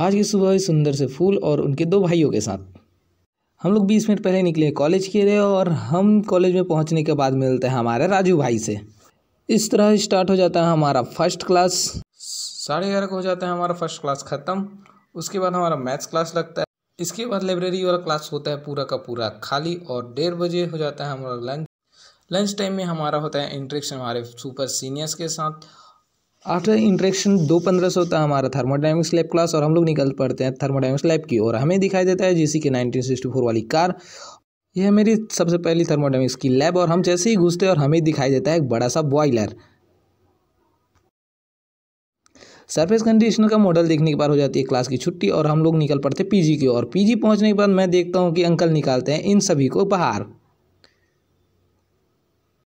आज की सुबह ही सुंदर से फूल और उनके दो भाइयों के साथ हम लोग बीस मिनट पहले निकले कॉलेज के लिए और हम कॉलेज में पहुंचने के बाद मिलते हैं हमारे राजू भाई से इस तरह स्टार्ट हो जाता है हमारा फर्स्ट क्लास साढ़े ग्यारह को हो जाता है हमारा फर्स्ट क्लास ख़त्म उसके बाद हमारा मैथ्स क्लास लगता है इसके बाद लाइब्रेरी वाला क्लास होता है पूरा का पूरा खाली और डेढ़ बजे हो जाता है हमारा लंच लंच टाइम में हमारा होता है इंट्रेक्शन हमारे सुपर सीनियर्स के साथ आफ्टर इंट्रेक्शन दो पंद्रह सौ था हमारा थर्मोडाइनमिक्स लैब क्लास और हम लोग निकल पड़ते हैं थर्मोडायमिक्स लैब की और हमें दिखाई देता है जीसी के नाइनटीन सिक्सटी फोर वाली कार यह मेरी सबसे पहली थर्मोडाइनमिक्स की लैब और हम जैसे ही घुसते हैं और हमें दिखाई देता है एक बड़ा सा बॉयलर सरफेस कंडीशनर का मॉडल देखने के बाद हो जाती है क्लास की छुट्टी और हम लोग निकल पड़ते हैं पीजी की और पीजी पहुंचने के बाद मैं देखता हूं कि अंकल निकालते हैं इन सभी को बाहर